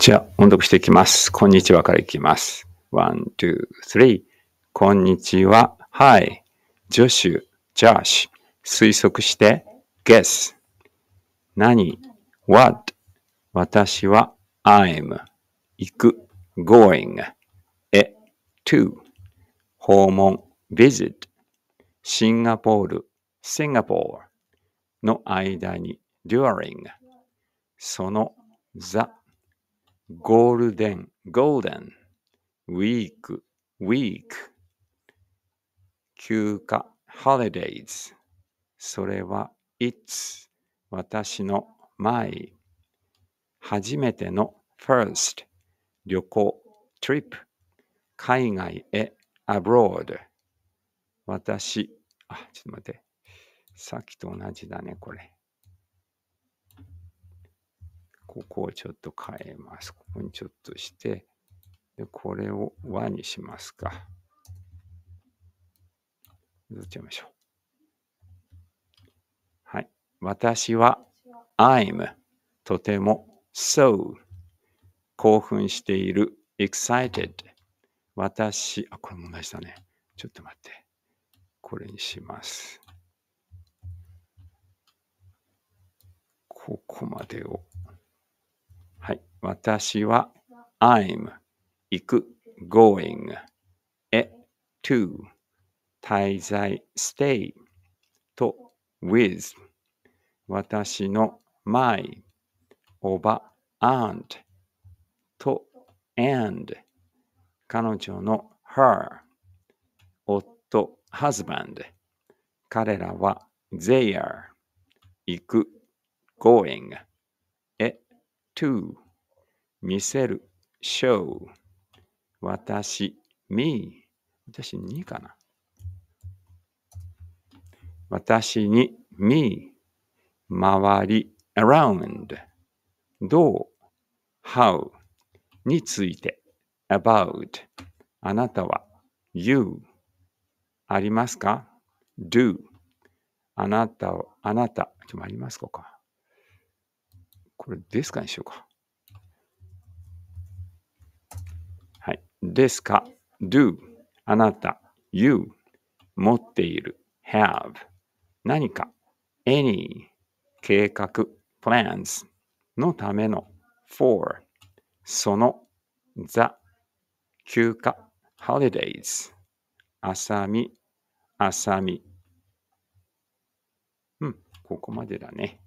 じゃあ、音読していきます。こんにちはからいきます。ワン、ツー、スリー。こんにちは。はい。助手、ジャシュ。推測して、ゲス。何 ?what? 私は、I'm。行く、going。え、to。訪問、visit。シンガポール、シンガポール。の間に、during。その、the。ゴールデン、ゴールデン、ウィーク、ウィーク、休暇、holidays、それはいつ、私の my、初めての first、旅行、trip、海外へ abroad、私、あ、ちょっと待って、さっきと同じだね、これ。ここをちょっと変えます。ここにちょっとして、でこれを和にしますか。どっちましょう。はい。私は、I'm、とても、so、興奮している、excited。私、あ、これも同じだね。ちょっと待って。これにします。ここまでを私は I'm 行く going へ to 滞在 stay と with 私の my おば aunt と and 彼女の her 夫 husband 彼らは they are 行く going へ to 見せる、show。私、me。私、にかな。私に、me。回り、around。どう、how。について、about。あなたは、you。ありますか ?do。あなたを、あなた。ちょっとありますかこれですかにしようか。ですか ?do あなた you 持っている have 何か any 計画 plans のための for その the 休暇 holidays あさみあさみうんここまでだね。